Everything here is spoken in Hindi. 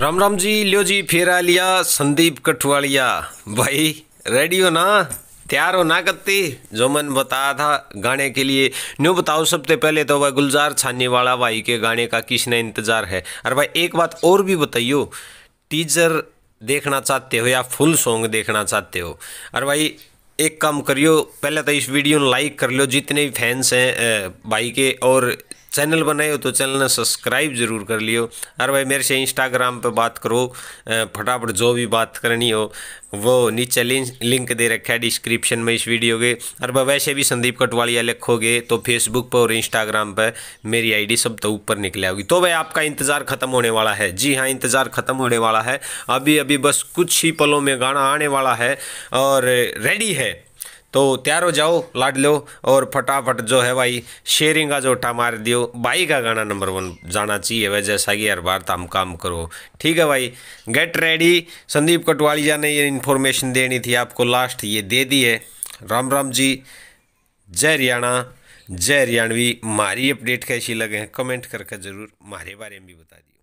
राम राम जी लियो जी फेरा लिया संदीप कठुआलिया भाई रेडी हो ना तैयार हो ना करते जो मन बताया था गाने के लिए न्यू बताओ सबसे पहले तो भाई गुलजार छाने वाला भाई के गाने का किसने इंतज़ार है अरे भाई एक बात और भी बताइयो टीजर देखना चाहते हो या फुल सॉन्ग देखना चाहते हो अरे भाई एक काम करियो पहले तो इस वीडियो लाइक कर लियो जितने भी फैंस हैं भाई के और चैनल बनाए हो तो चैनल ने सब्सक्राइब जरूर कर लियो अरे भाई मेरे से इंस्टाग्राम पे बात करो फटाफट जो भी बात करनी हो वो नीचे लिंक दे रखा है डिस्क्रिप्शन में इस वीडियो के अरे भाई वैसे भी संदीप कटवालिया लिखोगे तो फेसबुक पर और इंस्टाग्राम पर मेरी आईडी सब तो ऊपर निकले आओगी तो भाई आपका इंतज़ार ख़त्म होने वाला है जी हाँ इंतज़ार ख़त्म होने वाला है अभी अभी बस कुछ ही पलों में गाना आने वाला है और रेडी है तो त्यारो जाओ लाड लो और फटाफट जो है भाई शेयरिंग का जोटा मार दियो भाई का गाना नंबर वन जाना चाहिए वह जैसा कि हर बार तम काम करो ठीक है भाई गेट रेडी संदीप कटवालिया ने ये इन्फॉर्मेशन देनी थी आपको लास्ट ये दे दी है राम राम जी जय हरियाणा जय हरियाणवी मारी अपडेट कैसी लगे हैं कमेंट करके ज़रूर मारे बारे में भी बता दिए